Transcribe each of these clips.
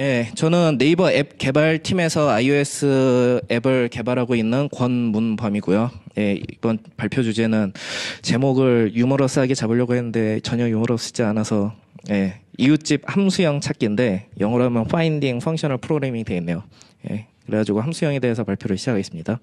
예, 저는 네이버 앱 개발팀에서 iOS 앱을 개발하고 있는 권문범이고요. 예, 이번 발표 주제는 제목을 유머러스하게 잡으려고 했는데 전혀 유머러스지 않아서 예, 이웃집 함수형 찾기인데 영어로 하면 finding functional programming 되어 있네요. 예, 그래가지고 함수형에 대해서 발표를 시작하겠습니다.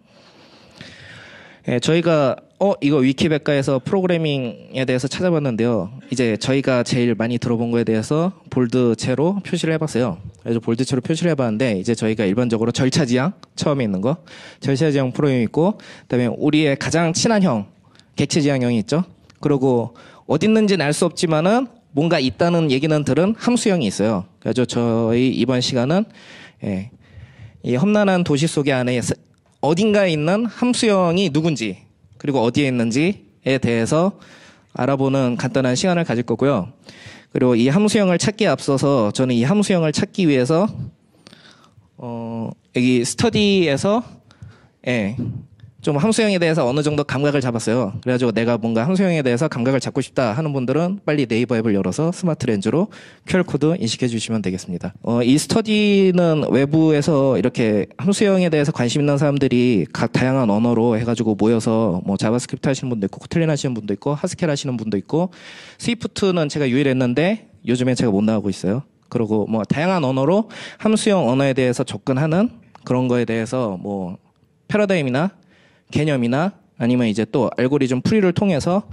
예, 저희가 어 이거 위키백과에서 프로그래밍에 대해서 찾아봤는데요. 이제 저희가 제일 많이 들어본 거에 대해서 볼드 채로 표시를 해봤어요. 그래서 볼드 채로 표시를 해봤는데 이제 저희가 일반적으로 절차지향 처음에 있는 거 절차지향 프로그램 있고 그다음에 우리의 가장 친한 형 객체지향형이 있죠. 그리고 어디 있는지는 알 수 없지만은 뭔가 있다는 얘기는 들은 함수형이 있어요. 그래서 저희 이번 시간은 예, 이 험난한 도시 속에 안에 어딘가에 있는 함수형이 누군지 그리고 어디에 있는지에 대해서 알아보는 간단한 시간을 가질 거고요. 그리고 이 함수형을 찾기에 앞서서 저는 이 함수형을 찾기 위해서 어 여기 스터디에서 예, 좀 함수형에 대해서 어느 정도 감각을 잡았어요. 그래가지고 내가 뭔가 함수형에 대해서 감각을 잡고 싶다 하는 분들은 빨리 네이버 앱을 열어서 스마트 렌즈로 QR코드 인식해 주시면 되겠습니다. 어, 이 스터디는 외부에서 이렇게 함수형에 대해서 관심 있는 사람들이 각 다양한 언어로 해가지고 모여서 뭐 자바스크립트 하시는 분도 있고 코틀린 하시는 분도 있고 하스켈 하시는 분도 있고 스위프트는 제가 유일했는데 요즘에 제가 못 나가고 있어요. 그리고 뭐 다양한 언어로 함수형 언어에 대해서 접근하는 그런 거에 대해서 뭐 패러다임이나 개념이나 아니면 이제 또 알고리즘 풀이를 통해서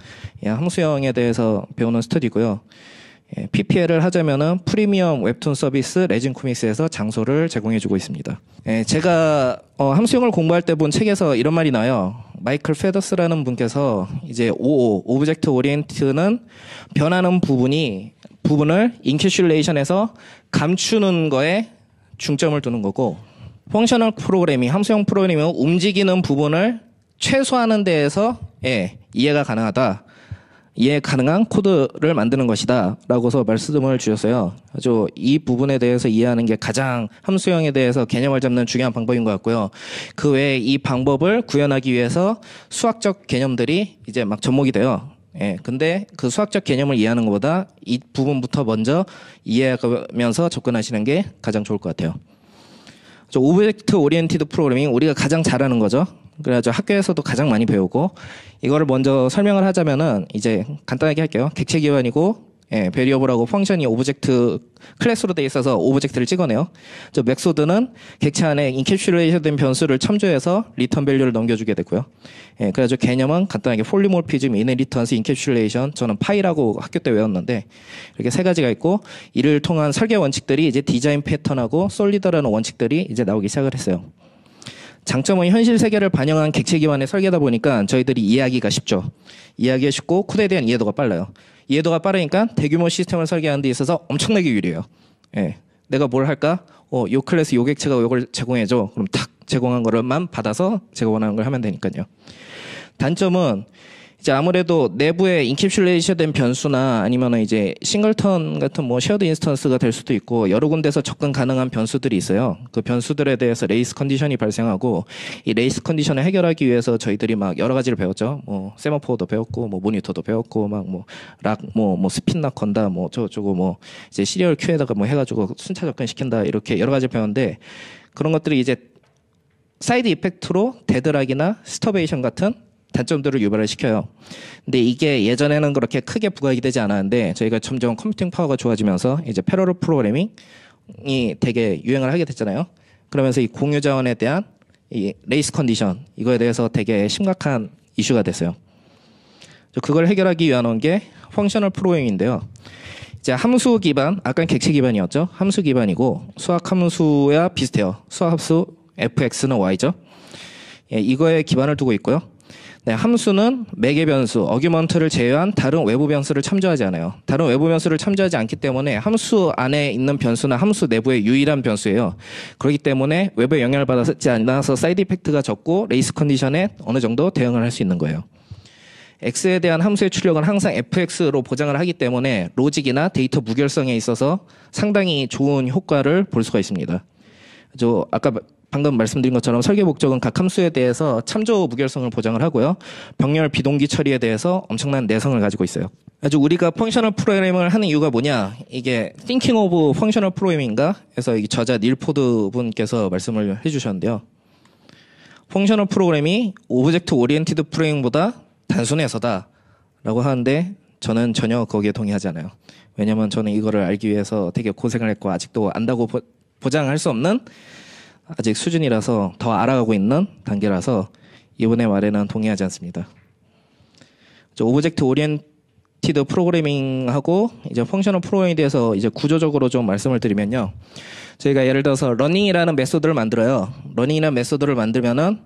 예, 함수형에 대해서 배우는 스터디고요. 예, PPL을 하자면은 프리미엄 웹툰 서비스 레진 코믹스에서 장소를 제공해주고 있습니다. 예, 제가 어, 함수형을 공부할 때 본 책에서 이런 말이 나요. 마이클 페더스라는 분께서 이제 OO 오브젝트 오리엔트는 변하는 부분이 부분을 인큐슐레이션에서 감추는 거에 중점을 두는 거고 펑셔널 프로그래밍, 함수형 프로그래밍은 움직이는 부분을 최소화하는 데에서 예, 이해가 가능하다. 이해 가능한 코드를 만드는 것이다. 라고서 말씀을 주셨어요. 아주 이 부분에 대해서 이해하는 게 가장 함수형에 대해서 개념을 잡는 중요한 방법인 것 같고요. 그 외에 이 방법을 구현하기 위해서 수학적 개념들이 이제 막 접목이 돼요. 예, 근데 그 수학적 개념을 이해하는 것보다 이 부분부터 먼저 이해하면서 접근하시는 게 가장 좋을 것 같아요. 저 오브젝트 오리엔티드 프로그래밍 우리가 가장 잘하는 거죠. 그래서 학교에서도 가장 많이 배우고 이거를 먼저 설명을 하자면은 이제 간단하게 할게요. 객체 기반이고 예, 베리어블하고 펑션이 오브젝트 클래스로 돼 있어서 오브젝트를 찍어내요. 저 맥소드는 객체 안에 인캡슐레이션된 변수를 참조해서 리턴 밸류를 넘겨주게 되고요. 예, 그래서 개념은 간단하게 폴리몰피즘 이네리턴스, 인캡슐레이션, 저는 파이라고 학교 때 외웠는데 이렇게 세 가지가 있고 이를 통한 설계 원칙들이 이제 디자인 패턴하고 솔리더라는 원칙들이 이제 나오기 시작을 했어요. 장점은 현실 세계를 반영한 객체 기반의 설계다 보니까 저희들이 이해하기가 쉽죠. 이해하기가 쉽고 코드에 대한 이해도가 빨라요. 이해도가 빠르니까 대규모 시스템을 설계하는 데 있어서 엄청나게 유리해요. 예. 내가 뭘 할까? 어, 요 클래스 요 객체가 요걸 제공해줘. 그럼 탁 제공한 거를만 받아서 제가 원하는 걸 하면 되니까요. 단점은 이제 아무래도 내부에 인캡슐레이션된 변수나 아니면 이제 싱글턴 같은 뭐 쉐어드 인스턴스가 될 수도 있고 여러 군데서 접근 가능한 변수들이 있어요. 그 변수들에 대해서 레이스 컨디션이 발생하고 이 레이스 컨디션을 해결하기 위해서 저희들이 막 여러 가지를 배웠죠. 뭐 세마포도 배웠고 뭐 모니터도 배웠고 막 뭐 락 뭐뭐 뭐, 뭐, 뭐 스핀락 건다 뭐 저쪽고 뭐 이제 시리얼 큐에다가 뭐 해가지고 순차 접근 시킨다 이렇게 여러 가지 배웠는데 그런 것들이 이제 사이드 이펙트로 데드락이나 스토베이션 같은 단점들을 유발을 시켜요. 근데 이게 예전에는 그렇게 크게 부각이 되지 않았는데 저희가 점점 컴퓨팅 파워가 좋아지면서 이제 패러럴 프로그래밍이 되게 유행을 하게 됐잖아요. 그러면서 이 공유 자원에 대한 이 레이스 컨디션 이거에 대해서 되게 심각한 이슈가 됐어요. 그걸 해결하기 위한 게 펑셔널 프로잉인데요. 그 이제 함수 기반, 아까 는 객체 기반이었죠. 함수 기반이고 수학 함수와 비슷해요. 수학 함수 fx는 y죠. 예, 이거에 기반을 두고 있고요. 네, 함수는 매개 변수, 어규먼트를 제외한 다른 외부 변수를 참조하지 않아요. 다른 외부 변수를 참조하지 않기 때문에 함수 안에 있는 변수나 함수 내부의 유일한 변수예요. 그렇기 때문에 외부에 영향을 받지 않아서 사이드 이펙트가 적고 레이스 컨디션에 어느 정도 대응을 할 수 있는 거예요. x에 대한 함수의 출력은 항상 fx로 보장을 하기 때문에 로직이나 데이터 무결성에 있어서 상당히 좋은 효과를 볼 수가 있습니다. 저 아까 방금 말씀드린 것처럼 설계 목적은 각 함수에 대해서 참조 무결성을 보장을 하고요. 병렬 비동기 처리에 대해서 엄청난 내성을 가지고 있어요. 아주 우리가 펑셔널 프로그래밍을 하는 이유가 뭐냐? 이게 Thinking of Functional Programming인가? 해서 이 저자 닐 포드 분께서 말씀을 해주셨는데요. 펑셔널 프로그램이 오브젝트 오리엔티드 프레임보다 단순해서다 라고 하는데 저는 전혀 거기에 동의하지 않아요. 왜냐면 저는 이거를 알기 위해서 되게 고생을 했고 아직도 안다고 보장할 수 없는 아직 수준이라서 더 알아가고 있는 단계라서 이번에 말에는 동의하지 않습니다. 오브젝트 오리엔티드 프로그래밍하고 이제 펑셔널 프로그래밍에 대해서 이제 구조적으로 좀 말씀을 드리면요. 저희가 예를 들어서 러닝이라는 메소드를 만들어요. 러닝이라는 메소드를 만들면은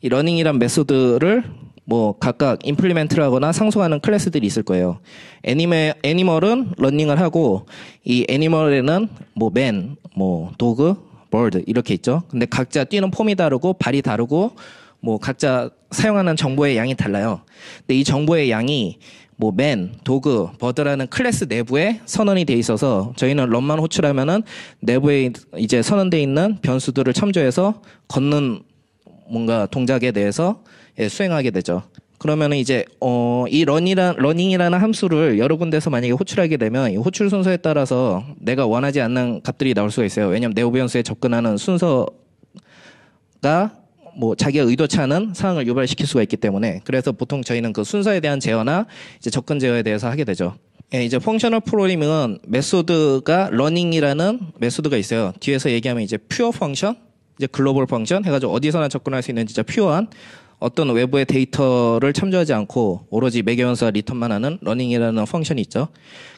이 러닝이란 메소드를 뭐 각각 임플리멘트를 하거나 상속하는 클래스들이 있을 거예요. 애니메, 애니멀은 러닝을 하고 이 애니멀에는 뭐 맨, 뭐 도그, bird 이렇게 있죠. 근데 각자 뛰는 폼이 다르고 발이 다르고 뭐 각자 사용하는 정보의 양이 달라요. 근데 이 정보의 양이 뭐 맨, 도그, 버드라는 클래스 내부에 선언이 돼 있어서 저희는 런만 호출하면은 내부에 이제 선언돼 있는 변수들을 참조해서 걷는 뭔가 동작에 대해서 예, 수행하게 되죠. 그러면 이제 어, 이 런이란 러닝이라는 함수를 여러 군데서 만약에 호출하게 되면 이 호출 순서에 따라서 내가 원하지 않는 값들이 나올 수가 있어요. 왜냐하면 내오 변수에 접근하는 순서가 뭐 자기가 의도치 않은 상황을 유발시킬 수가 있기 때문에 그래서 보통 저희는 그 순서에 대한 제어나 이제 접근 제어에 대해서 하게 되죠. 예, 이제 펑셔널 프로그래밍은 메소드가 러닝이라는 메소드가 있어요. 뒤에서 얘기하면 이제 퓨어 펑션, 이제 글로벌 펑션 해가지고 어디서나 접근할 수 있는 진짜 퓨어한 어떤 외부의 데이터를 참조하지 않고 오로지 매개변수와 리턴만 하는 러닝이라는 펑션이 있죠.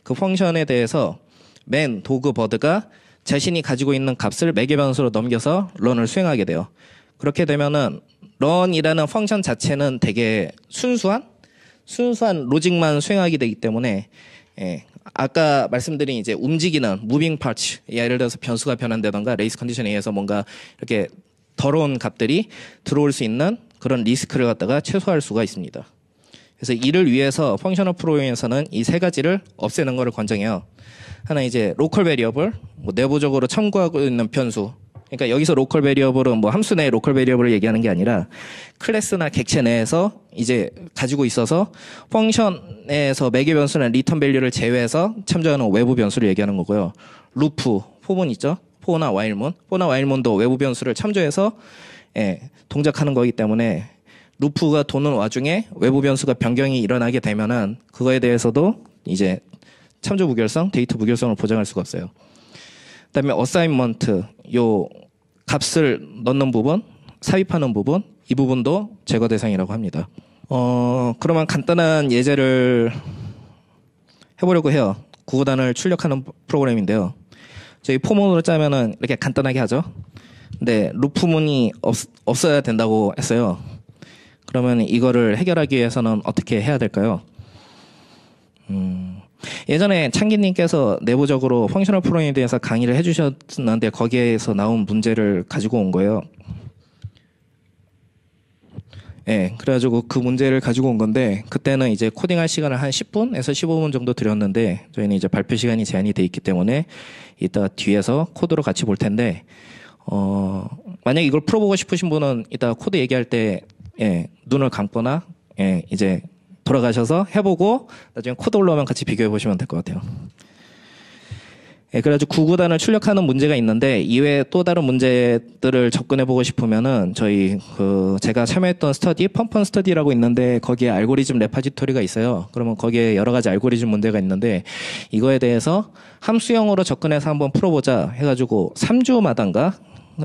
그 펑션에 대해서 맨 도그 버드가 자신이 가지고 있는 값을 매개변수로 넘겨서 런을 수행하게 돼요. 그렇게 되면은 런이라는 펑션 자체는 되게 순수한 순수한 로직만 수행하게 되기 때문에 예, 아까 말씀드린 이제 움직이는 무빙 파츠 예, 예를 들어서 변수가 변한다던가 레이스 컨디션에 의해서 뭔가 이렇게 더러운 값들이 들어올 수 있는 그런 리스크를 갖다가 최소화할 수가 있습니다. 그래서 이를 위해서 펑셔널 프로그램에서는 이 세 가지를 없애는 것을 권장해요. 하나 이제 로컬 베리어블, 뭐 내부적으로 참고하고 있는 변수. 그러니까 여기서 로컬 베리어블은 뭐 함수 내 로컬 베리어블을 얘기하는 게 아니라 클래스나 객체 내에서 이제 가지고 있어서 펑션 에서 매개 변수나 리턴 밸류를 제외해서 참조하는 외부 변수를 얘기하는 거고요. 루프, 포문 있죠? 포나 와일몬, 포나 와일몬도 외부 변수를 참조해서 예, 동작하는 거기 때문에 루프가 도는 와중에 외부 변수가 변경이 일어나게 되면은 그거에 대해서도 이제 참조 부결성 데이터 부결성을 보장할 수가 없어요. 그다음에 어사인먼트 요 값을 넣는 부분, 삽입하는 부분 이 부분도 제거 대상이라고 합니다. 어 그러면 간단한 예제를 해보려고 해요. 구구단을 출력하는 프로그램인데요. 저희 포문으로 짜면은 이렇게 간단하게 하죠. 네, 루프 문이 없, 없어야 된다고 했어요. 그러면 이거를 해결하기 위해서는 어떻게 해야 될까요? 음, 예전에 창기님께서 내부적으로 펑셔널 프로에 대해서 강의를 해주셨는데 거기에서 나온 문제를 가지고 온 거예요. 예, 네, 그래가지고 그 문제를 가지고 온 건데 그때는 이제 코딩할 시간을 한 10분에서 15분 정도 드렸는데 저희는 이제 발표 시간이 제한이 돼 있기 때문에 이따 뒤에서 코드로 같이 볼 텐데 어, 만약 이걸 풀어보고 싶으신 분은 이따 코드 얘기할 때, 예, 눈을 감거나, 예, 이제 돌아가셔서 해보고, 나중에 코드 올라오면 같이 비교해보시면 될 것 같아요. 예, 그래가지고 구구단을 출력하는 문제가 있는데, 이외에 또 다른 문제들을 접근해보고 싶으면은, 저희, 그, 제가 참여했던 스터디, 펌펀 스터디라고 있는데, 거기에 알고리즘 레파지토리가 있어요. 그러면 거기에 여러 가지 알고리즘 문제가 있는데, 이거에 대해서 함수형으로 접근해서 한번 풀어보자 해가지고, 3주마다인가?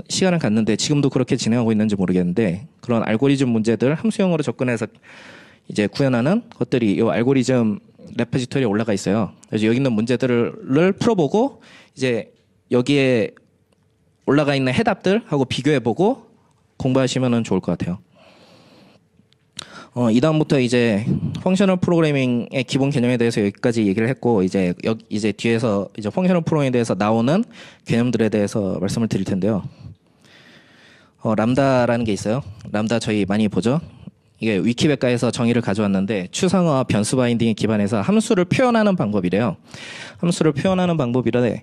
시간을 갔는데 지금도 그렇게 진행하고 있는지 모르겠는데 그런 알고리즘 문제들 함수형으로 접근해서 이제 구현하는 것들이 이 알고리즘 레퍼지토리에 올라가 있어요. 그래서 여기 있는 문제들을 풀어보고 이제 여기에 올라가 있는 해답들하고 비교해보고 공부하시면 좋을 것 같아요. 어, 이 다음부터 이제 펑셔널 프로그래밍의 기본 개념에 대해서 여기까지 얘기를 했고 이제 여, 이제 뒤에서 이제 펑셔널 프로그래밍에 대해서 나오는 개념들에 대해서 말씀을 드릴 텐데요. 어, 람다라는 게 있어요. 람다 저희 많이 보죠. 이게 위키백과에서 정의를 가져왔는데 추상화 변수 바인딩에 기반해서 함수를 표현하는 방법이래요. 함수를 표현하는 방법이래 라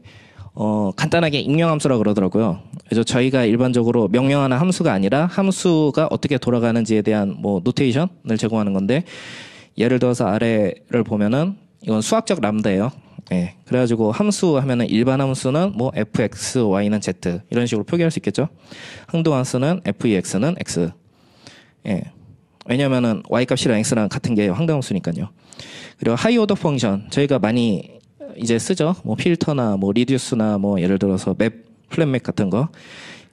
어, 간단하게 익명함수라 그러더라고요. 그래서 저희가 일반적으로 명령하는 함수가 아니라 함수가 어떻게 돌아가는지에 대한 뭐 노테이션을 제공하는 건데 예를 들어서 아래를 보면은 이건 수학적 람다예요. 예. 그래가지고 함수 하면은 일반 함수는 뭐 fx, y는 z 이런 식으로 표기할 수 있겠죠. 항등함수는 fex는 x. 예. 왜냐면은 y 값이랑 x랑 같은 게 황당함수니까요. 그리고 하이오더 펑션 저희가 많이 이제 쓰죠. 뭐 필터나 뭐 리듀스나 뭐 예를 들어서 맵, 플랫맵 같은 거.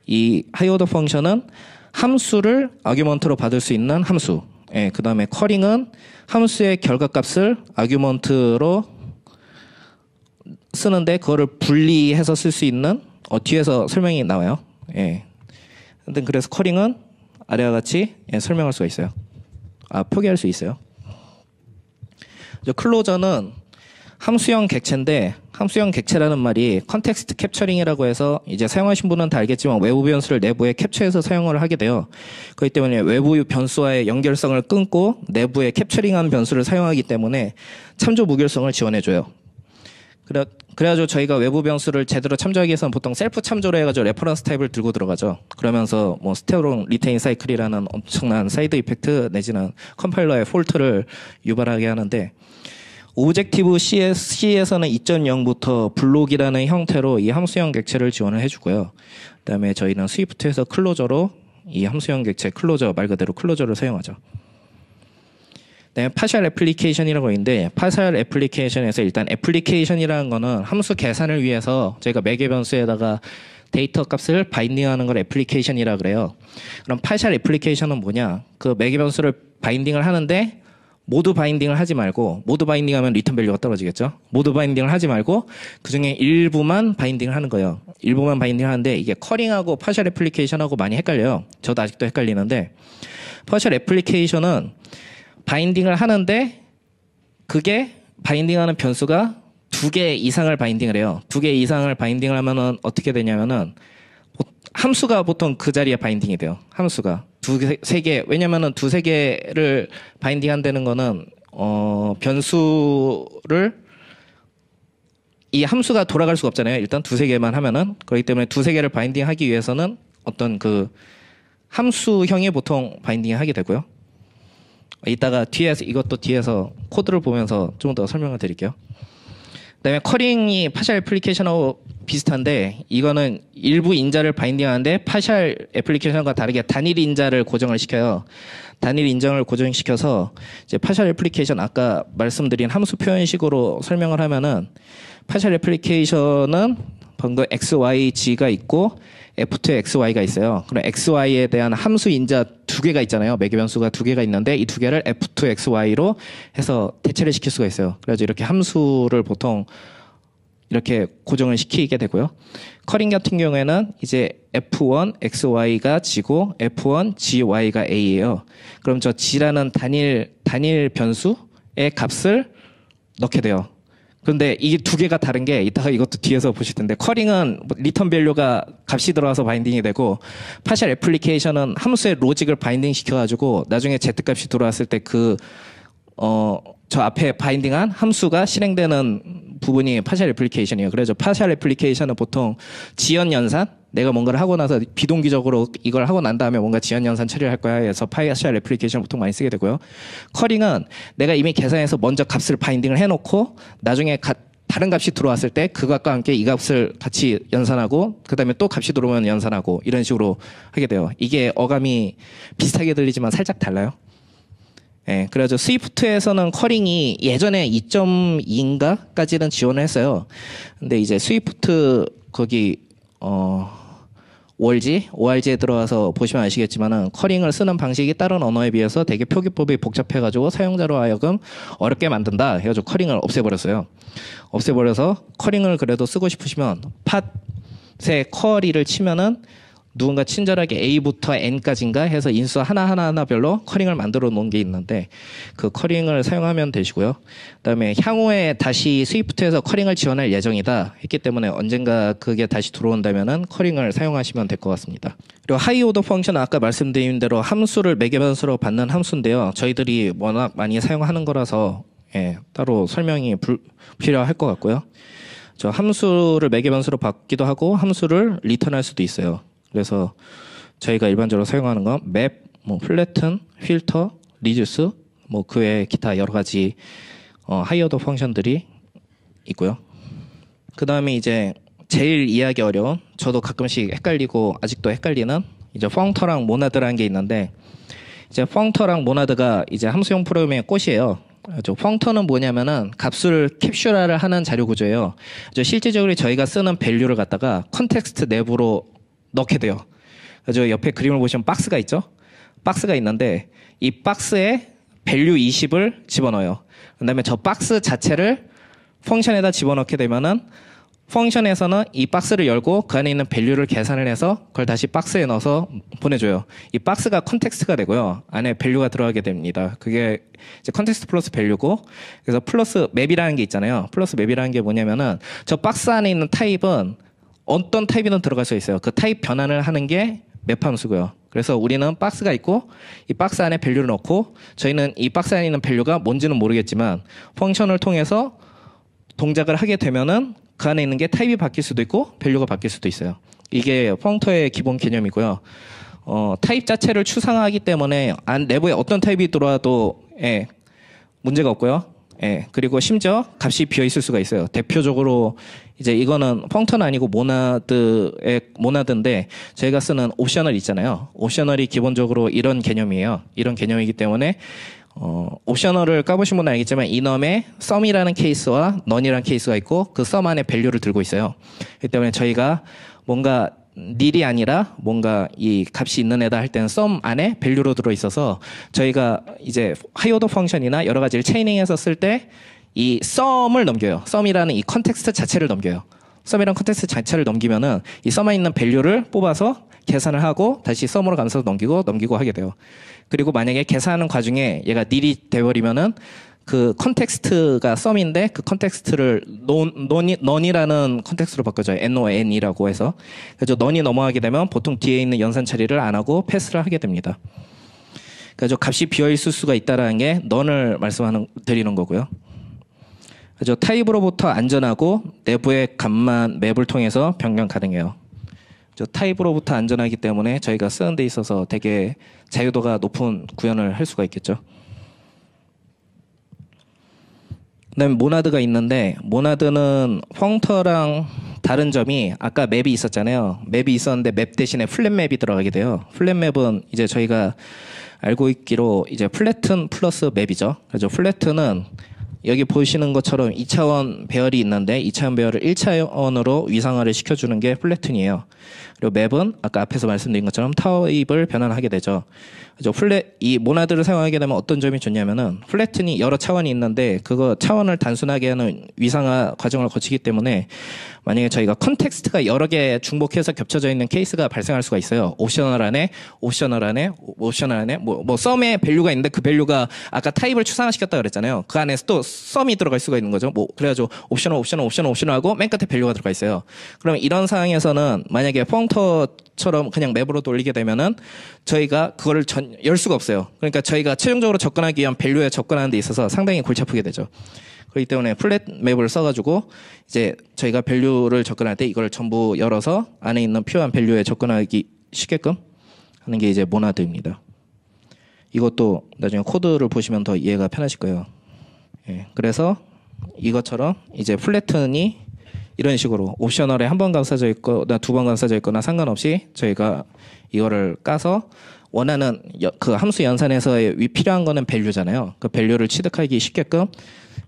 이 하이오더 펑션은 함수를 아규먼트로 받을 수 있는 함수. 예, 그 다음에 커링은 함수의 결과값을 아규먼트로 쓰는데 그거를 분리해서 쓸 수 있는 어, 뒤에서 설명이 나와요. 예. 하여튼 그래서 커링은 아래와 같이 예, 설명할 수가 있어요. 아, 표기할 수 있어요. 클로저는 함수형 객체인데 함수형 객체라는 말이 컨텍스트 캡처링이라고 해서 이제 사용하신 분은 다 알겠지만 외부 변수를 내부에 캡처해서 사용을 하게 돼요. 그렇기 때문에 외부 변수와의 연결성을 끊고 내부에 캡처링한 변수를 사용하기 때문에 참조 무결성을 지원해줘요. 그래, 그래가지고 저희가 외부 변수를 제대로 참조하기 위해서는 보통 셀프 참조를 해가지고 레퍼런스 타입을 들고 들어가죠. 그러면서 뭐 스테로롱 리테인 사이클이라는 엄청난 사이드 이펙트 내지는 컴파일러의 폴트를 유발하게 하는데 오젝티브 CS, 에서는 2.0부터 블록이라는 형태로 이 함수형 객체를 지원을 해주고요. 그 다음에 저희는 스위프트에서 클로저로 이 함수형 객체 클로저, 말 그대로 클로저를 사용하죠. 네, 파셜 애플리케이션이라고 있는데 파셜 애플리케이션에서 일단 애플리케이션이라는 거는 함수 계산을 위해서 저희가 매개 변수에다가 데이터 값을 바인딩하는 걸 애플리케이션이라 그래요. 그럼 파셜 애플리케이션은 뭐냐? 그 매개 변수를 바인딩을 하는데 모두 바인딩을 하지 말고 모두 바인딩 하면 리턴 밸류가 떨어지겠죠. 모두 바인딩을 하지 말고 그중에 일부만 바인딩을 하는 거예요. 일부만 바인딩 을 하는데 이게 커링하고 퍼셜 애플리케이션하고 많이 헷갈려요. 저도 아직도 헷갈리는데 퍼셜 애플리케이션은 바인딩을 하는데 그게 바인딩하는 변수가 두 개 이상을 바인딩을 해요. 두 개 이상을 바인딩을 하면은 어떻게 되냐면은 함수가 보통 그 자리에 바인딩이 돼요. 함수가. 두세 개. 왜냐면은 두 세 개를 바인딩 한다는 거는, 어, 변수를 이 함수가 돌아갈 수가 없잖아요. 일단 두 세 개만 하면은. 그렇기 때문에 두 세 개를 바인딩 하기 위해서는 어떤 그 함수형에 보통 바인딩 하게 되고요. 이따가 뒤에서 이것도 뒤에서 코드를 보면서 좀더 설명을 드릴게요. 그다음에 커링이 파샬 애플리케이션하고 비슷한데 이거는 일부 인자를 바인딩하는데 파샬 애플리케이션과 다르게 단일 인자를 고정을 시켜요. 단일 인정을 고정시켜서 이제 파샬 애플리케이션 아까 말씀드린 함수 표현식으로 설명을 하면은 파샬 애플리케이션은 방금 XYG가 있고 F2에 XY가 있어요. 그럼 XY에 대한 함수 인자 두 개가 있잖아요. 매개 변수가 두 개가 있는데 이 두 개를 F2 XY로 해서 대체를 시킬 수가 있어요. 그래서 이렇게 함수를 보통 이렇게 고정을 시키게 되고요. 커링 같은 경우에는 이제 F1 XY가 지고 F1 GY가 A예요. 그럼 저 G라는 단일 단일 변수의 값을 넣게 돼요. 근데이게두 개가 다른 게 이따가 이것도 뒤에서 보실 텐데 쿼링은 뭐 리턴 밸류가 값이 들어와서 바인딩이 되고 파셜 애플리케이션은 함수의 로직을 바인딩 시켜가지고 나중에 z 값이 들어왔을때그어 저 앞에 바인딩한 함수가 실행되는 부분이 파셜 애플리케이션이에요. 그래서 파셜 애플리케이션은 보통 지연 연산 내가 뭔가를 하고 나서 비동기적으로 이걸 하고 난 다음에 뭔가 지연 연산 처리를 할 거야 해서 파셜 애플리케이션을 보통 많이 쓰게 되고요. 커링은 내가 이미 계산해서 먼저 값을 바인딩을 해놓고 나중에 가, 다른 값이 들어왔을 때 그 값과 함께 이 값을 같이 연산하고 그 다음에 또 값이 들어오면 연산하고 이런 식으로 하게 돼요. 이게 어감이 비슷하게 들리지만 살짝 달라요. 예, 그래서 스위프트에서는 커링이 예전에 2.2인가까지는 지원을 했어요. 근데 이제 스위프트 거기 어 월지, ORG에 들어와서 보시면 아시겠지만은 커링을 쓰는 방식이 다른 언어에 비해서 되게 표기법이 복잡해가지고 사용자로 하여금 어렵게 만든다. 해가지고 커링을 없애버렸어요. 없애버려서 커링을 그래도 쓰고 싶으시면 팟에 커리를 치면은 누군가 친절하게 A부터 N까지인가 해서 인수 하나하나 하나별로 커링을 만들어 놓은 게 있는데 그 커링을 사용하면 되시고요. 그다음에 향후에 다시 스위프트에서 커링을 지원할 예정이다 했기 때문에 언젠가 그게 다시 들어온다면은 커링을 사용하시면 될 것 같습니다. 그리고 하이 오더 펑션 아까 말씀드린 대로 함수를 매개변수로 받는 함수인데요. 저희들이 워낙 많이 사용하는 거라서 예, 따로 설명이 불, 필요할 것 같고요. 저 함수를 매개변수로 받기도 하고 함수를 리턴할 수도 있어요. 그래서 저희가 일반적으로 사용하는 건 맵, 뭐 플래튼, 필터, 리듀스, 뭐 그 외 기타 여러 가지 어, 하이어도 펑션들이 있고요. 그 다음에 이제 제일 이해하기 어려운 저도 가끔씩 헷갈리고 아직도 헷갈리는 이제 펑터랑 모나드라는 게 있는데 이제 펑터랑 모나드가 이제 함수형 프로그램의 꽃이에요. 저 펑터는 뭐냐면은 값을 캡슐화를 하는 자료 구조예요. 실제적으로 저희가 쓰는 밸류를 갖다가 컨텍스트 내부로 넣게 돼요. 그래서 옆에 그림을 보시면 박스가 있죠? 박스가 있는데 이 박스에 밸류 20을 집어넣어요. 그 다음에 저 박스 자체를 펑션에다 집어넣게 되면은 펑션에서는 이 박스를 열고 그 안에 있는 밸류를 계산을 해서 그걸 다시 박스에 넣어서 보내줘요. 이 박스가 컨텍스트가 되고요. 안에 밸류가 들어가게 됩니다. 그게 이제 컨텍스트 플러스 밸류고 그래서 플러스 맵이라는 게 있잖아요. 플러스 맵이라는 게 뭐냐면은 저 박스 안에 있는 타입은 어떤 타입이든 들어갈 수 있어요. 그 타입 변환을 하는 게맵 함수고요. 그래서 우리는 박스가 있고 이 박스 안에 밸류를 넣고 저희는 이 박스 안에 있는 밸류가 뭔지는 모르겠지만 펑션을 통해서 동작을 하게 되면은 그 안에 있는 게 타입이 바뀔 수도 있고 밸류가 바뀔 수도 있어요. 이게 펑터의 기본 개념이고요. 어, 타입 자체를 추상화하기 때문에 안 내부에 어떤 타입이 들어와도 예, 문제가 없고요. 예. 그리고 심지어 값이 비어 있을 수가 있어요. 대표적으로 이제 이거는 펑터는 아니고 모나드의 모나드인데 저희가 쓰는 옵셔널 있잖아요. 옵셔널이 기본적으로 이런 개념이에요. 이런 개념이기 때문에 어, 옵셔널을 까보신 분은 알겠지만 이넘에 썸이라는 케이스와 넌이라는 케이스가 있고 그 썸 안에 밸류를 들고 있어요. 그렇기 때문에 저희가 뭔가 닐이 아니라 뭔가 이 값이 있는 애다 할 때는 썸 안에 밸류로 들어있어서 저희가 이제 하이오더 펑션이나 여러 가지를 체이닝해서 쓸 때 이 썸을 넘겨요. 썸이라는 이 컨텍스트 자체를 넘겨요. 썸이라는 컨텍스트 자체를 넘기면은 이 썸에 있는 밸류를 뽑아서 계산을 하고 다시 썸으로 감싸서 넘기고 넘기고 하게 돼요. 그리고 만약에 계산하는 과정에 얘가 닐이 돼버리면은 그 컨텍스트가 썸인데 그 컨텍스트를 논, 이 넌이라는 컨텍스트로 바꿔줘요. NON이라고 해서. 그래서 넌이 넘어가게 되면 보통 뒤에 있는 연산 처리를 안 하고 패스를 하게 됩니다. 그래서 값이 비어있을 수가 있다라는 게 넌을 말씀하는, 드리는 거고요. 그래서 타입으로부터 안전하고 내부의 값만 맵을 통해서 변경 가능해요. 저 타입으로부터 안전하기 때문에 저희가 쓰는 데 있어서 되게 자유도가 높은 구현을 할 수가 있겠죠. 그다음에 모나드가 있는데 모나드는 펑터랑 다른 점이 아까 맵이 있었잖아요. 맵이 있었는데 맵 대신에 플랫맵이 들어가게 돼요. 플랫맵은 이제 저희가 알고 있기로 이제 플랫튼 플러스 맵이죠. 그래서 플랫튼은 여기 보시는 것처럼 2차원 배열이 있는데 2차원 배열을 1차원으로 위상화를 시켜주는 게 플래툰이에요. 그리고 맵은 아까 앞에서 말씀드린 것처럼 타입을 변환하게 되죠. 그래서 플래이 모나드를 사용하게 되면 어떤 점이 좋냐면은 플래툰이 여러 차원이 있는데 그거 차원을 단순하게 하는 위상화 과정을 거치기 때문에 만약에 저희가 컨텍스트가 여러 개 중복해서 겹쳐져 있는 케이스가 발생할 수가 있어요. 옵셔널 안에, 옵셔널 안에, 옵셔널 안에, 뭐, 뭐, 썸에 밸류가 있는데 그 밸류가 아까 타입을 추상화시켰다 그랬잖아요. 그 안에서 또 썸이 들어갈 수가 있는 거죠. 뭐, 그래가지고 옵셔널, 옵셔널, 옵셔널, 옵셔널 하고 맨 끝에 밸류가 들어가 있어요. 그러면 이런 상황에서는 만약에 펑터처럼 그냥 맵으로 돌리게 되면은 저희가 그거를 전, 열 수가 없어요. 그러니까 저희가 최종적으로 접근하기 위한 밸류에 접근하는 데 있어서 상당히 골치 아프게 되죠. 그렇기 때문에 플랫 맵을 써가지고 이제 저희가 밸류를 접근할 때 이걸 전부 열어서 안에 있는 필요한 밸류에 접근하기 쉽게끔 하는 게 이제 모나드입니다. 이것도 나중에 코드를 보시면 더 이해가 편하실 거예요. 예, 그래서 이것처럼 이제 플래튼이 이런 식으로 옵셔널에 한 번 감싸져 있거나 두 번 감싸져 있거나 상관없이 저희가 이거를 까서 원하는 그 함수 연산에서의 필요한 거는 밸류잖아요. 그 밸류를 취득하기 쉽게끔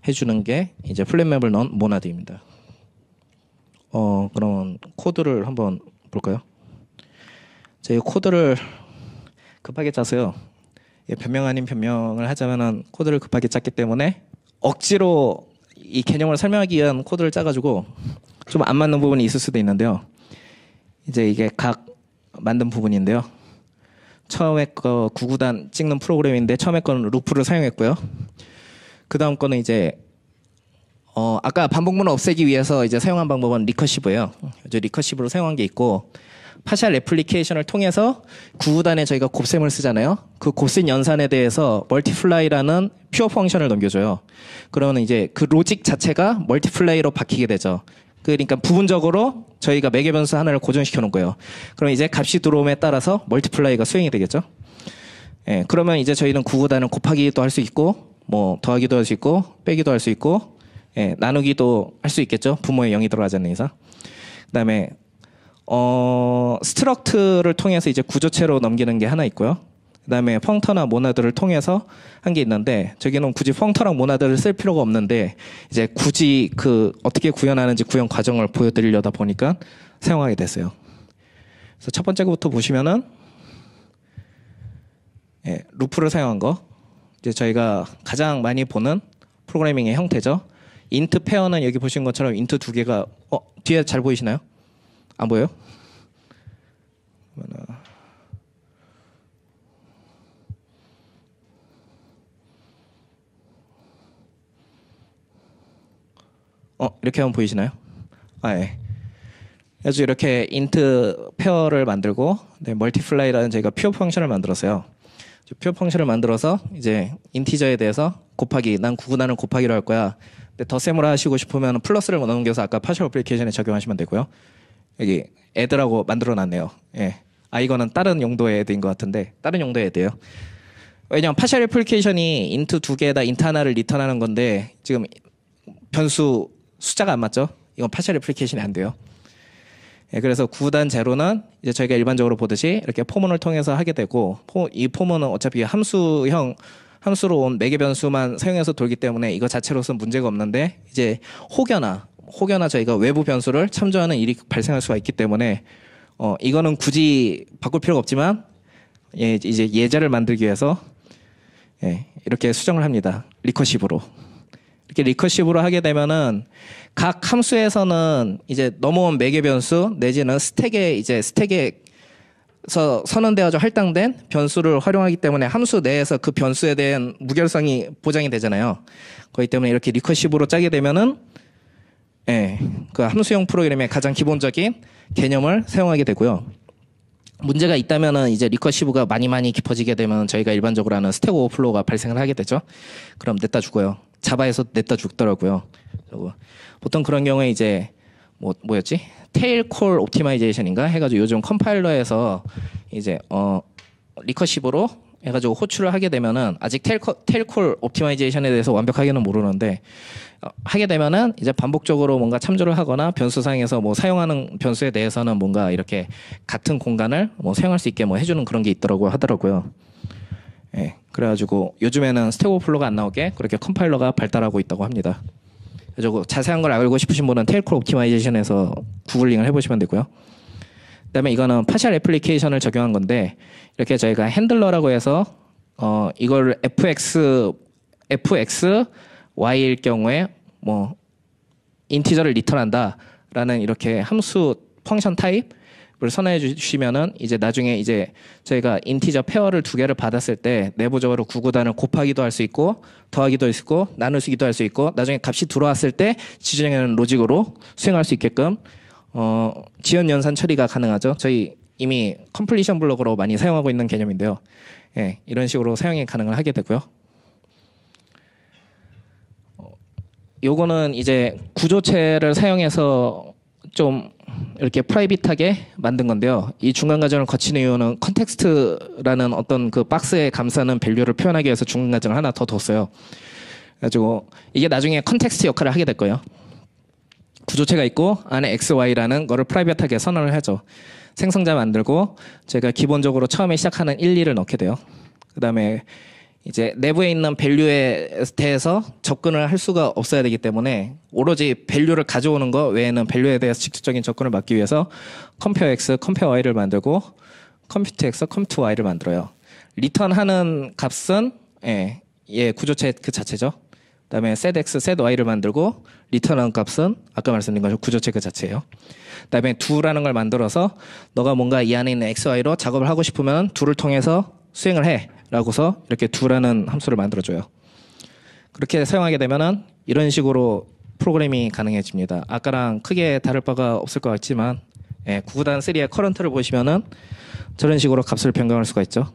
해주는 게 이제 플랫맵을 넣은 모나드입니다. 어, 그럼 코드를 한번 볼까요? 제 코드를 급하게 짜서요. 예, 변명 아닌 변명을 하자면은 코드를 급하게 짰기 때문에 억지로 이 개념을 설명하기 위한 코드를 짜가지고 좀 안 맞는 부분이 있을 수도 있는데요. 이제 이게 각 만든 부분인데요. 처음에 거 구구단 찍는 프로그램인데 처음에 거는 루프를 사용했고요. 그 다음 거는 이제 어 아까 반복문을 없애기 위해서 이제 사용한 방법은 리커시브예요. 이제 리커시브로 사용한 게 있고 파샬 레플리케이션을 통해서 구우단에 저희가 곱셈을 쓰잖아요. 그 곱셈 연산에 대해서 멀티플라이라는 퓨어 펑션을 넘겨줘요. 그러면 이제 그 로직 자체가 멀티플라이로 바뀌게 되죠. 그러니까 부분적으로 저희가 매개 변수 하나를 고정시켜 놓은 거예요. 그럼 이제 값이 들어옴에 따라서 멀티플라이가 수행이 되겠죠. 예, 그러면 이제 저희는 구구단을 곱하기도 할 수 있고 뭐 더하기도 할 수 있고 빼기도 할 수 있고 예, 나누기도 할 수 있겠죠. 부모의 영이 들어가지 않는 이상. 그다음에 어 스트럭트를 통해서 이제 구조체로 넘기는 게 하나 있고요. 그다음에 펑터나 모나드를 통해서 한 게 있는데 저기는 굳이 펑터랑 모나드를 쓸 필요가 없는데 이제 굳이 그 어떻게 구현하는지 구현 과정을 보여드리려다 보니까 사용하게 됐어요. 그래서 첫 번째부터 보시면은 예, 루프를 사용한 거 이제 저희가 가장 많이 보는 프로그래밍의 형태죠. 인트 페어는 여기 보신 것처럼 인트 두 개가 어 뒤에 잘 보이시나요? 안 보여요? 어 이렇게 하면 보이시나요? 아 예. 그래서 이렇게 인트 페어를 만들고 네, 멀티플라이라는 저희가 퓨어 펑션을 만들었어요. 표 펑션을 만들어서 이제 인티저에 대해서 곱하기 난구분하는 곱하기로 할 거야. 근데 더셈으로 하시고 싶으면 플러스를 넘겨서 아까 파셜 어플리케이션에 적용하시면 되고요. 여기 애드라고 만들어 놨네요. 예. 아 이거는 다른 용도의 애드인 것 같은데 다른 용도의 애드예요. 왜냐면 파셜 어플리케이션이 인트 두 개에다 인트 하나를 리턴하는 건데 지금 변수 숫자가 안 맞죠? 이건 파셜 어플리케이션이안 돼요. 예, 그래서 구단 제로는 이제 저희가 일반적으로 보듯이 이렇게 포문을 통해서 하게 되고 포, 이 포문은 어차피 함수형 함수로 온 매개 변수만 사용해서 돌기 때문에 이거 자체로서는 문제가 없는데 이제 혹여나 혹여나 저희가 외부 변수를 참조하는 일이 발생할 수가 있기 때문에 어 이거는 굳이 바꿀 필요가 없지만 예 이제 예제를 만들기 위해서 예 이렇게 수정을 합니다 리커시브로 이렇게 리커시브로 하게 되면은 각 함수에서는 이제 넘어온 매개 변수 내지는 스택에 이제 스택에서 선언되어져 할당된 변수를 활용하기 때문에 함수 내에서 그 변수에 대한 무결성이 보장이 되잖아요. 그렇기 때문에 이렇게 리커시브로 짜게 되면은 예, 그 함수형 프로그램의 가장 기본적인 개념을 사용하게 되고요. 문제가 있다면은 이제 리커시브가 많이 많이 깊어지게 되면 저희가 일반적으로 하는 스택 오버플로우가 발생을 하게 되죠. 그럼 냈다 주고요. 잡아에서 냈다 죽더라고요. 저거. 보통 그런 경우에 이제 뭐 뭐였지? 테일 콜 옵티마이제이션인가 해가지고 요즘 컴파일러에서 이제 어 리커시브로 해가지고 호출을 하게 되면은 아직 테일, 코, 테일 콜 옵티마이제이션에 대해서 완벽하게는 모르는데 어, 하게 되면은 이제 반복적으로 뭔가 참조를 하거나 변수상에서 뭐 사용하는 변수에 대해서는 뭔가 이렇게 같은 공간을 뭐 사용할 수 있게 뭐 해주는 그런 게 있더라고 하더라고요. 예. 그래가지고 요즘에는 스택 오버플로가 안 나오게 그렇게 컴파일러가 발달하고 있다고 합니다. 그래서 그 자세한 걸 알고 싶으신 분은 테일콜 옵티마이제이션에서 구글링을 해보시면 되고요. 그다음에 이거는 파셜 애플리케이션을 적용한 건데 이렇게 저희가 핸들러라고 해서 어 이걸 fx fx y일 경우에 뭐 인티저를 리턴한다라는 이렇게 함수 펑션 타입 를 선호해 주시면은 이제 나중에 이제 저희가 인티저 페어를 두 개를 받았을 때 내부적으로 구구단을 곱하기도 할 수 있고 더하기도 할 있고 나누기도 할 수 있고 나중에 값이 들어왔을 때지정해는 로직으로 수행할 수 있게끔 어 지연 연산 처리가 가능하죠. 저희 이미 컴플리션 블록으로 많이 사용하고 있는 개념인데요. 예, 이런 식으로 사용이 가능을 하게 되고요. 어, 요거는 이제 구조체를 사용해서 좀 이렇게 프라이빗하게 만든 건데요. 이 중간 과정을 거치는 이유는 컨텍스트라는 어떤 그 박스에 감싸는 밸류를 표현하기 위해서 중간 과정을 하나 더 뒀어요. 그래가지고 이게 나중에 컨텍스트 역할을 하게 될 거예요. 구조체가 있고 안에 XY라는 거를 프라이빗하게 선언을 하죠. 생성자 만들고 제가 기본적으로 처음에 시작하는 1, 2를 넣게 돼요. 그 다음에 이제 내부에 있는 밸류에 대해서 접근을 할 수가 없어야 되기 때문에 오로지 밸류를 가져오는 것 외에는 밸류에 대해서 직접적인 접근을 막기 위해서 컴퓨어 x, 컴퓨어 y를 만들고 컴퓨터 x, 컴퓨터 y를 만들어요. 리턴하는 값은 예, 예 구조체 그 자체죠. 그다음에 set x, set y를 만들고 리턴하는 값은 아까 말씀드린 것처럼 구조체 그 자체예요. 그다음에 do라는 걸 만들어서 너가 뭔가 이 안에 있는 x, y로 작업을 하고 싶으면 do를 통해서 수행을 해 라고서 이렇게 d 라는 함수를 만들어줘요. 그렇게 사용하게 되면은 이런 식으로 프로그램이 가능해집니다. 아까랑 크게 다를 바가 없을 것 같지만 예, 구구단 3의 커런트를 보시면은 저런 식으로 값을 변경할 수가 있죠.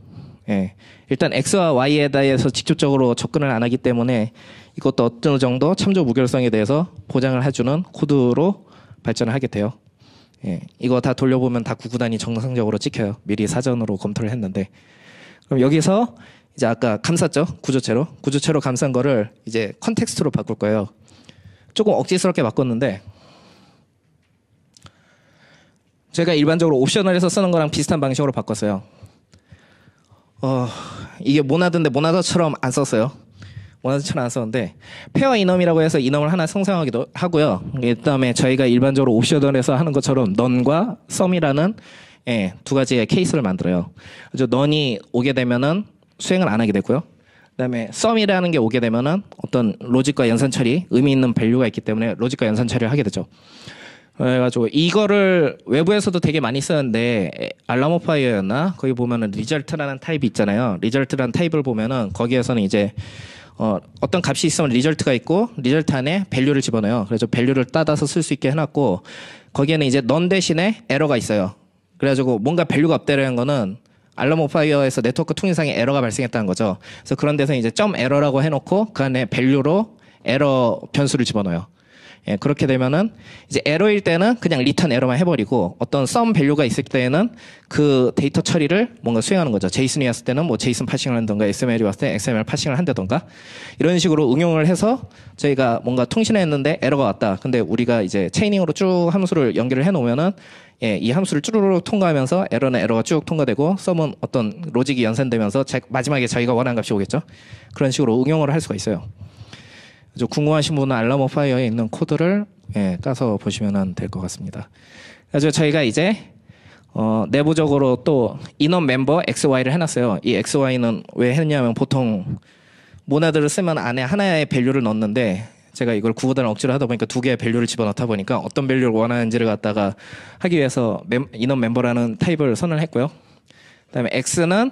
예, 일단 x와 y에 대해서 직접적으로 접근을 안 하기 때문에 이것도 어느 정도 참조 무결성에 대해서 보장을 해주는 코드로 발전을 하게 돼요. 예, 이거 다 돌려보면 다 구구단이 정상적으로 찍혀요. 미리 사전으로 검토를 했는데 그럼 여기서 이제 아까 감쌌죠? 구조체로. 구조체로 감싼 거를 이제 컨텍스트로 바꿀 거예요. 조금 억지스럽게 바꿨는데 제가 일반적으로 옵셔널에서 쓰는 거랑 비슷한 방식으로 바꿨어요. 어, 이게 모나드인데 모나드처럼 안 썼어요. 모나드처럼 안 썼는데 페어 이놈이라고 해서 이놈을 하나 생성하기도 하고요. 그다음에 저희가 일반적으로 옵셔널에서 하는 것처럼 넌과 썸이라는 예, 두 가지의 케이스를 만들어요. 그래서 넌이 오게 되면은 수행을 안 하게 되고요. 그다음에 썸이라는 게 오게 되면은 어떤 로직과 연산 처리 의미 있는 밸류가 있기 때문에 로직과 연산 처리를 하게 되죠. 그래가지고 이거를 외부에서도 되게 많이 쓰는데 알라모파이어였나 거기 보면은 리절트라는 타입이 있잖아요. 리절트라는 타입을 보면은 거기에서는 이제 어, 어떤 값이 있으면 리절트가 있고 리절트 안에 밸류를 집어넣어요. 그래서 밸류를 따다서 쓸 수 있게 해놨고 거기에는 이제 넌 대신에 에러가 있어요. 그래가지고 뭔가 밸류가 없다라는 거는 알람 오파이어에서 네트워크 통신상에 에러가 발생했다는 거죠. 그래서 그런 데서 이제 점 에러라고 해놓고 그 안에 밸류로 에러 변수를 집어넣어요. 예, 그렇게 되면은 이제 에러일 때는 그냥 리턴 에러만 해버리고 어떤 썸 밸류가 있을 때에는 그 데이터 처리를 뭔가 수행하는 거죠. 제이슨이 었을 때는 뭐 제이슨 파싱을 한다던가 XML이 왔을 때 XML 파싱을 한다던가 이런 식으로 응용을 해서 저희가 뭔가 통신했는데 에러가 왔다. 근데 우리가 이제 체이닝으로 쭉 함수를 연결을 해놓으면은 예, 이 함수를 쭈루룩 통과하면서 에러는 에러가 쭉 통과되고 썸은 어떤 로직이 연산되면서 자, 마지막에 저희가 원하는 값이 오겠죠. 그런 식으로 응용을 할 수가 있어요. 그래 궁금하신 분은 알람 오 파이어에 있는 코드를 예, 따서 보시면 될 것 같습니다. 그래 저희가 이제 어, 내부적으로 또 인원 멤버 XY를 해놨어요. 이 XY는 왜 했냐면 보통 모나드를 쓰면 안에 하나의 밸류를 넣는데 제가 이걸 구구단 억지로 하다 보니까 두 개의 밸류를 집어넣다 보니까 어떤 밸류를 원하는지를 갖다가 하기 위해서 멤, 인원 멤버라는 타입을 선언을 했고요. 그다음에 x는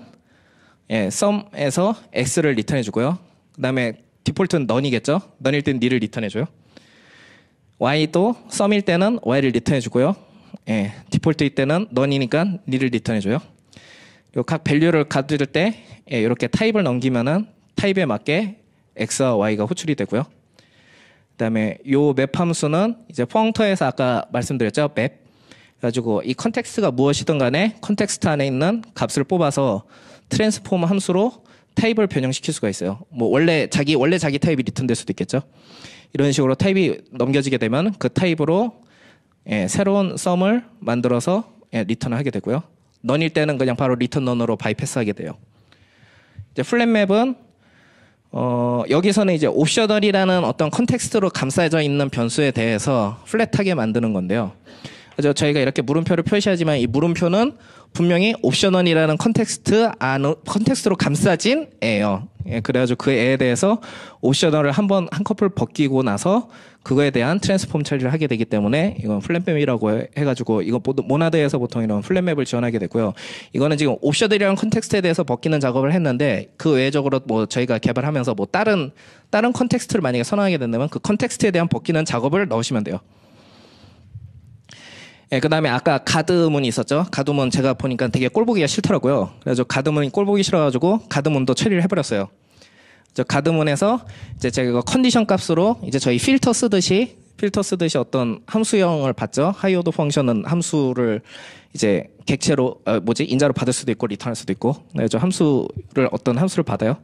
예, sum에서 x를 리턴해 주고요. 그다음에 디폴트는 none이겠죠. none일 땐 ne를 리턴해 줘요. y도 sum일 때는 y를 리턴해 주고요. 예, 디폴트일 때는 none이니까 ne를 리턴해 줘요. 요각 밸류를 가질 때 예, 이렇게 타입을 넘기면은 타입에 맞게 x와 y가 호출이 되고요. 그다음에 요 맵 함수는 이제 펑터에서 아까 말씀드렸죠 맵. 그래가지고 이 컨텍스트가 무엇이든 간에 컨텍스트 안에 있는 값을 뽑아서 트랜스폼 함수로 타입을 변형시킬 수가 있어요. 뭐 원래 자기 원래 자기 타입이 리턴될 수도 있겠죠. 이런 식으로 타입이 넘겨지게 되면 그 타입으로 예, 새로운 썸을 만들어서 예, 리턴을 하게 되고요. 넌일 때는 그냥 바로 리턴 넌으로 바이패스하게 돼요. 이제 플랫맵은 어, 여기서는 이제 옵셔널이라는 어떤 컨텍스트로 감싸져 있는 변수에 대해서 플랫하게 만드는 건데요. 그래서 저희가 이렇게 물음표를 표시하지만 이 물음표는 분명히 옵셔널이라는 컨텍스트 안 컨텍스트로 감싸진 애예요. 예, 그래가지고 그 애에 대해서 오셔널을 한번한 커플 벗기고 나서 그거에 대한 트랜스폼 처리를 하게 되기 때문에 이건 플랫맵이라고 해, 가지고 이거 모나드에서 보통 이런 플랫맵을 지원하게 되고요. 이거는 지금 옵셔들이랑 컨텍스트에 대해서 벗기는 작업을 했는데 그 외적으로 뭐 저희가 개발하면서 뭐 다른 다른 컨텍스트를 만약에 선언하게 된다면 그 컨텍스트에 대한 벗기는 작업을 넣으시면 돼요. 예, 그 다음에 아까 가드문이 있었죠. 가드문 제가 보니까 되게 꼴보기가 싫더라고요. 그래서 가드문이 꼴보기 싫어가지고 가드문도 처리를 해버렸어요. 저 가드문에서 이제 제가 컨디션 값으로 이제 저희 필터 쓰듯이 필터 쓰듯이 어떤 함수형을 받죠. 하이오드 펑션은 함수를 이제 객체로 어, 뭐지 인자로 받을 수도 있고 리턴할 수도 있고 그래 네, 함수를 어떤 함수를 받아요.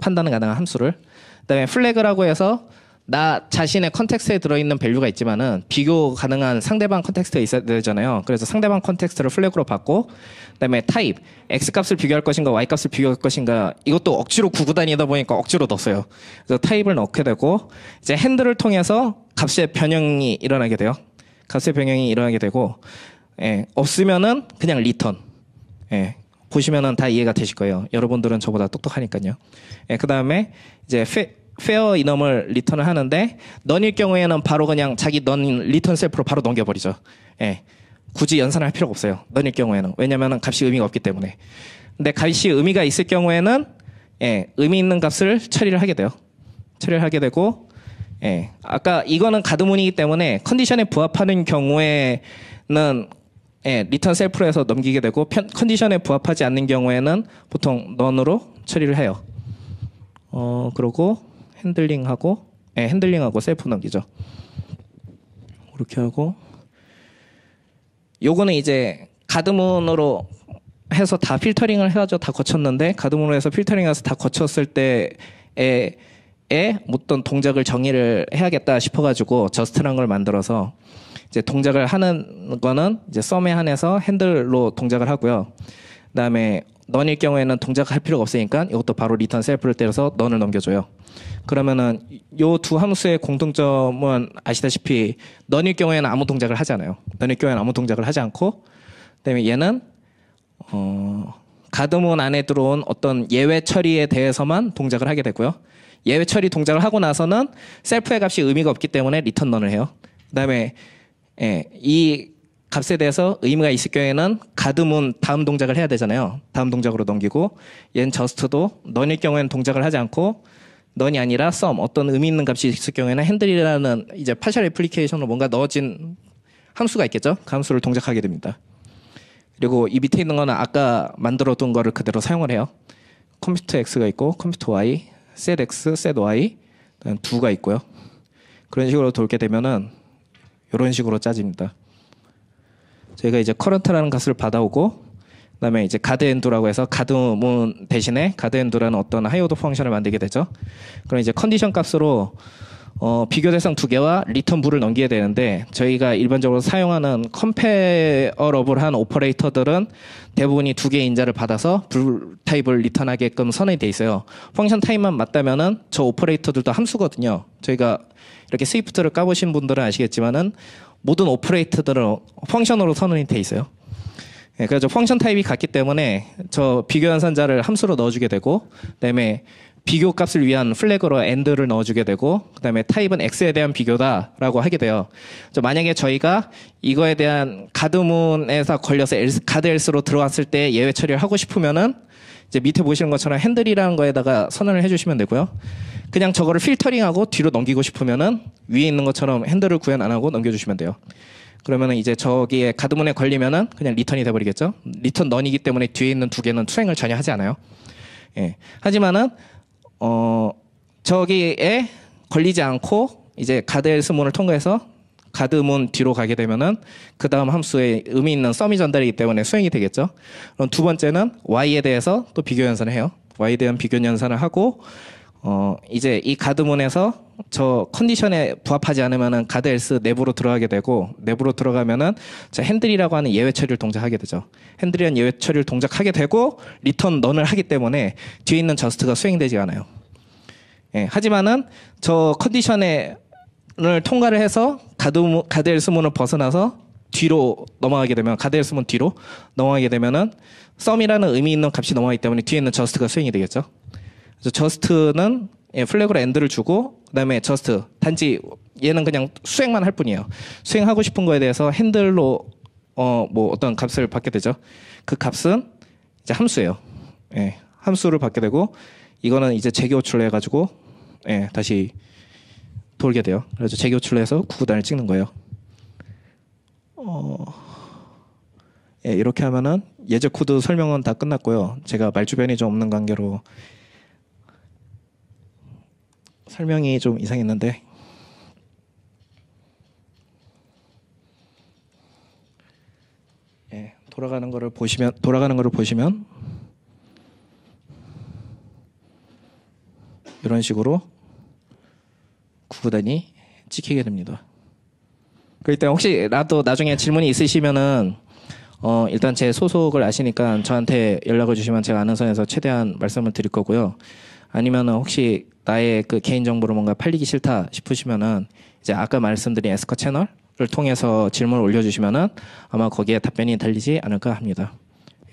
판단 가능한 함수를. 그다음에 플래그라고 해서 나 자신의 컨텍스트에 들어있는 밸류가 있지만은 비교 가능한 상대방 컨텍스트에 있어야 되잖아요. 그래서 상대방 컨텍스트를 플래그로 받고 그다음에 타입 x 값을 비교할 것인가 y 값을 비교할 것인가 이것도 억지로 구구 다니다 보니까 억지로 넣었어요. 그래서 타입을 넣게 되고 이제 핸들을 통해서 값의 변형이 일어나게 돼요. 값의 변형이 일어나게 되고 예, 없으면은 그냥 리턴. 예, 보시면은 다 이해가 되실 거예요. 여러분들은 저보다 똑똑하니까요. 예, 그 다음에 이제 페, 페어 이넘을 리턴을 하는데 넌일 경우에는 바로 그냥 자기 넌 리턴 셀프로 바로 넘겨버리죠. 예. 굳이 연산을 할 필요가 없어요. 넌일 경우에는. 왜냐면은 값이 의미가 없기 때문에. 근데 값이 의미가 있을 경우에는 예, 의미 있는 값을 처리를 하게 돼요. 처리를 하게 되고 예. 아까 이거는 가드문이기 때문에 컨디션에 부합하는 경우에는 예, 리턴 셀프로 해서 넘기게 되고 편, 컨디션에 부합하지 않는 경우에는 보통 넌으로 처리를 해요. 어, 그러고 핸들링하고 네, 핸들링하고 셀프 넘기죠. 이렇게 하고 요거는 이제 가드문으로 해서 다 필터링을 해가지고 다 거쳤는데 가드문으로 해서 필터링해서 다 거쳤을 때에 에 어떤 동작을 정의를 해야겠다 싶어가지고 저스트란 걸 만들어서 이제 동작을 하는 거는 이제 썸에 한해서 핸들로 동작을 하고요. 그다음에 넌일 경우에는 동작할 필요가 없으니까 이것도 바로 리턴 셀프를 때려서 넌을 넘겨줘요. 그러면은 요 두 함수의 공통점은 아시다시피 넌일 경우에는 아무 동작을 하잖아요. 넌일 경우에는 아무 동작을 하지 않고 그다음에 얘는 어 가드문 안에 들어온 어떤 예외 처리에 대해서만 동작을 하게 되고요. 예외 처리 동작을 하고 나서는 셀프의 값이 의미가 없기 때문에 리턴 넌을 해요. 그다음에 예, 이 값에 대해서 의미가 있을 경우에는 가드문 다음 동작을 해야 되잖아요. 다음 동작으로 넘기고 얘는 저스트도 넌일 경우에는 동작을 하지 않고 넌이 아니라 썸 어떤 의미 있는 값이 있을 경우에는 핸들이라는 이제 파셜 애플리케이션으로 뭔가 넣어진 함수가 있겠죠. 그 함수를 동작하게 됩니다. 그리고 이 밑에 있는 거는 아까 만들어둔 거를 그대로 사용을 해요. 컴퓨터 X가 있고 컴퓨터 Y, 셋 X, 셋 Y, 두가 있고요. 그런 식으로 돌게 되면은 이런 식으로 짜집니다. 저희가 이제 커런트라는 값을 받아오고 그다음에 이제 가드엔드라고 해서 가드문 대신에 가드엔드라는 어떤 하이오더 펑션을 만들게 되죠. 그럼 이제 컨디션 값으로 어, 비교 대상 두 개와 리턴 부를 넘기게 되는데 저희가 일반적으로 사용하는 컴페어러블한 오퍼레이터들은 대부분이 두 개의 인자를 받아서 불 타입을 리턴하게끔 선언이 돼 있어요. 펑션 타입만 맞다면은 저 오퍼레이터들도 함수거든요. 저희가 이렇게 스위프트를 까보신 분들은 아시겠지만은 모든 오퍼레이터들은 펑션으로 선언이 돼 있어요. 예, 그래서 펑션 타입이 같기 때문에 저 비교 연산자를 함수로 넣어주게 되고 그다음에 비교 값을 위한 플래그로 엔드를 넣어주게 되고 그다음에 타입은 x에 대한 비교다라고 하게 돼요. 저 만약에 저희가 이거에 대한 가드문에서 걸려서 e 스 가드 엘스로 들어왔을 때 예외 처리를 하고 싶으면은 이제 밑에 보시는 것처럼 핸들이라는 거에다가 선언을 해주시면 되고요. 그냥 저거를 필터링하고 뒤로 넘기고 싶으면은 위에 있는 것처럼 핸들을 구현 안 하고 넘겨주시면 돼요. 그러면은 이제 저기에 가드문에 걸리면은 그냥 리턴이 돼버리겠죠. 리턴 넌이기 때문에 뒤에 있는 두 개는 트랭을 전혀 하지 않아요. 예. 하지만은 어 저기에 걸리지 않고 이제 가드에서 문을 통과해서 가드문 뒤로 가게 되면은 그 다음 함수에 의미 있는 썸이 전달이기 때문에 수행이 되겠죠. 그럼 두 번째는 y에 대해서 또 비교 연산을 해요. y에 대한 비교 연산을 하고 어, 이제 이 가드문에서 저 컨디션에 부합하지 않으면은 가드 엘스 내부로 들어가게 되고 내부로 들어가면은 저 핸들이라고 하는 예외 처리를 동작하게 되죠. 핸들이란 예외 처리를 동작하게 되고 리턴 넌을 하기 때문에 뒤에 있는 저스트가 수행되지 않아요. 예, 하지만은 저 컨디션을 통과를 해서 가드 가드 엘스 문을 벗어나서 뒤로 넘어가게 되면 가드 엘스 문 뒤로 넘어가게 되면은 썸이라는 의미 있는 값이 넘어가기 때문에 뒤에 있는 저스트가 수행이 되겠죠. 그래서 저스트는 예, 플래그로 엔드를 주고 그다음에 저스트 단지 얘는 그냥 수행만 할 뿐이에요. 수행하고 싶은 거에 대해서 핸들로 어뭐 어떤 값을 받게 되죠. 그 값은 이제 함수예요. 예, 함수를 받게 되고 이거는 이제 재교출로 해가지고 예, 다시 돌게 돼요. 그래서 재교출로 해서 구단을 찍는 거예요. 어, 예, 이렇게 하면은 예제 코드 설명은 다 끝났고요. 제가 말주변이 좀 없는 관계로 설명이 좀 이상했는데 예, 돌아가는 거를 보시면 돌아가는 거를 보시면 이런 식으로 구구단이 찍히게 됩니다. 일단 혹시 나도 나중에 질문이 있으시면은 어 일단 제 소속을 아시니까 저한테 연락을 주시면 제가 아는 선에서 최대한 말씀을 드릴 거고요. 아니면은 혹시 나의 그 개인 정보를 뭔가 팔리기 싫다 싶으시면은 이제 아까 말씀드린 에스커 채널을 통해서 질문을 올려주시면은 아마 거기에 답변이 달리지 않을까 합니다.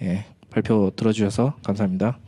예, 발표 들어주셔서 감사합니다.